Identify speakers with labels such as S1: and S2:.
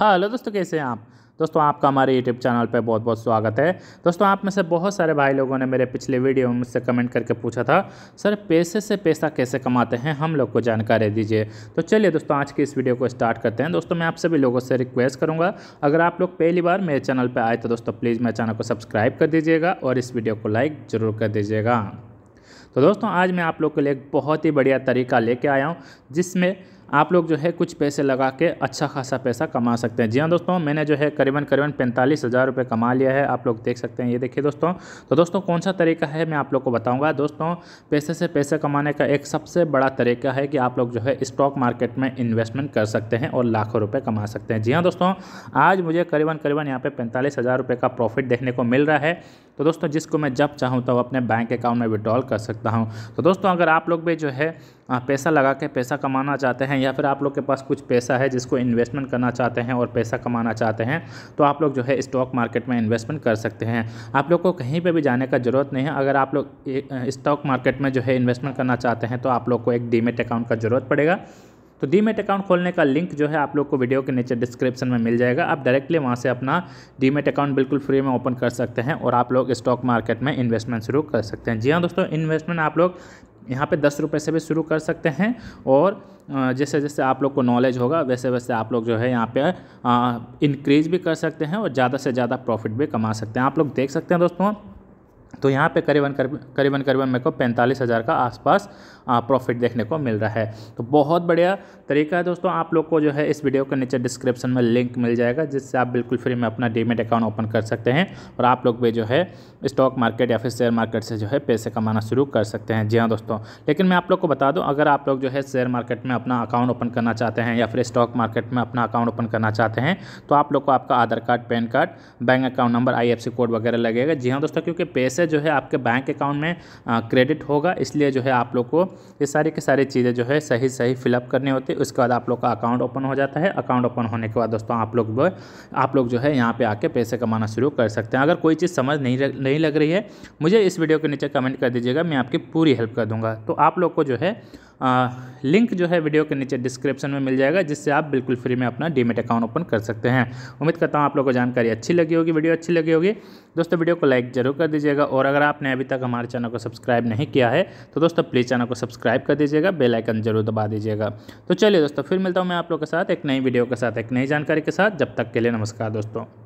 S1: hello दोस्तों कैसे हैं आप दोस्तों आपका हमारे यूट्यूब चैनल पर बहुत बहुत स्वागत है दोस्तों आप में से बहुत सारे भाई लोगों ने मेरे पिछले वीडियो में मुझसे कमेंट करके पूछा था सर पैसे से पैसा कैसे कमाते हैं हम लोग को जानकारी दीजिए तो चलिए दोस्तों आज की इस वीडियो को स्टार्ट करते हैं दोस्तों मैं आप सभी लोगों से रिक्वेस्ट करूँगा अगर आप लोग पहली बार मेरे चैनल पर आए तो दोस्तों प्लीज़ मेरे चैनल को सब्सक्राइब कर दीजिएगा और इस वीडियो को लाइक ज़रूर कर दीजिएगा तो दोस्तों आज मैं आप लोग के लिए एक बहुत ही बढ़िया तरीका लेके आया हूँ जिसमें आप लोग जो है कुछ पैसे लगा के अच्छा खासा पैसा कमा सकते हैं जी हाँ दोस्तों मैंने जो है करीबन करीबन पैंतालीस हज़ार रुपये कमा लिया है आप लोग देख सकते हैं ये देखिए दोस्तों तो दोस्तों कौन सा तरीका है मैं आप लोग को बताऊँगा दोस्तों पैसे से पैसे कमाने का एक सबसे बड़ा तरीका है कि आप लोग जो है स्टॉक मार्केट में इन्वेस्टमेंट कर सकते हैं और लाखों रुपये कमा सकते हैं जी हाँ दोस्तों आज मुझे करीबन करीबन यहाँ पर पैंतालीस हज़ार रुपये का प्रॉफिट देखने को मिल रहा है तो दोस्तों जिसको मैं जब चाहूँ तो अपने बैंक अकाउंट में विड्रॉल कर सकता हूँ तो दोस्तों अगर आप लोग भी जो है हाँ, पैसा लगा के पैसा कमाना चाहते हैं या फिर आप लोग के पास कुछ पैसा है जिसको इन्वेस्टमेंट करना चाहते हैं और पैसा कमाना चाहते हैं तो आप लोग जो है स्टॉक मार्केट में इन्वेस्टमेंट कर सकते हैं आप लोग को कहीं पर भी जाने का ज़रूरत नहीं है अगर आप लोग स्टॉक मार्केट में जो है इन्वेस्टमेंट करना चाहते हैं तो आप लोग को एक डीमेट अकाउंट का ज़रूरत पड़ेगा तो डीमेट अकाउंट खोलने का लिंक जो है आप लोग को वीडियो के नीचे डिस्क्रिप्शन में मिल जाएगा आप डायरेक्टली वहाँ से अपना डीमेट अकाउंट बिल्कुल फ्री में ओपन कर सकते हैं और आप लोग स्टॉक मार्केट में इन्वेस्टमेंट शुरू कर सकते हैं जी हाँ दोस्तों इन्वेस्टमेंट आप लोग यहाँ पे दस रुपये से भी शुरू कर सकते हैं और जैसे जैसे आप लोग को नॉलेज होगा वैसे वैसे आप लोग जो है यहाँ पे इंक्रीज भी कर सकते हैं और ज़्यादा से ज़्यादा प्रॉफिट भी कमा सकते हैं आप लोग देख सकते हैं दोस्तों तो यहाँ पे करीबन करीबन करीबन मेरे को पैंतालीस हज़ार का आसपास प्रॉफिट देखने को मिल रहा है तो बहुत बढ़िया तरीका है दोस्तों आप लोग को जो है इस वीडियो के नीचे डिस्क्रिप्शन में लिंक मिल जाएगा जिससे आप बिल्कुल फ्री में अपना डीमेट अकाउंट ओपन कर सकते हैं और आप लोग भी जो है स्टॉक मार्केट या फिर शेयर मार्केट से जो है पैसे कमाना शुरू कर सकते हैं जी हाँ दोस्तों लेकिन मैं आप लोग को बता दूँ अगर आप लोग जो है शेयर मार्केट में अपना अकाउंट ओपन करना चाहते हैं या फिर स्टॉक मार्केट में अपना अकाउंट ओपन करना चाहते हैं तो आप लोग को आपका Aadhaar card PAN card bank account number आई कोड वगैरह लगेगा जी हाँ दोस्तों क्योंकि पैसे जो है आपके बैंक अकाउंट में क्रेडिट होगा इसलिए जो है आप लोग को ये सारी की सारी चीज़ें जो है सही सही फिलअप करने होती है उसके बाद आप लोग का अकाउंट ओपन हो जाता है अकाउंट ओपन होने के बाद दोस्तों आप लोग आप लोग जो है यहाँ पर आके पैसे कमाना शुरू कर सकते हैं अगर कोई चीज़ समझ नहीं लग, नहीं लग रही है मुझे इस वीडियो के नीचे कमेंट कर दीजिएगा मैं आपकी पूरी हेल्प कर दूँगा तो आप लोग को जो है आ, लिंक जो है वीडियो के नीचे डिस्क्रिप्शन में मिल जाएगा जिससे आप बिल्कुल फ्री में अपना डीमेट अकाउंट ओपन कर सकते हैं उम्मीद करता हूँ आप लोगों को जानकारी अच्छी लगी होगी वीडियो अच्छी लगी होगी दोस्तों वीडियो को लाइक जरूर कर दीजिएगा और अगर आपने अभी तक हमारे चैनल को सब्सक्राइब नहीं किया है तो दोस्तों प्लीज़ चैनल को सब्सक्राइब कर दीजिएगा बेलाइकन जरूर दबा दीजिएगा तो चलिए दोस्तों फिर मिलता हूँ मैं आप लोगों के साथ एक नई वीडियो के साथ एक नई जानकारी के साथ जब तक के लिए नमस्कार दोस्तों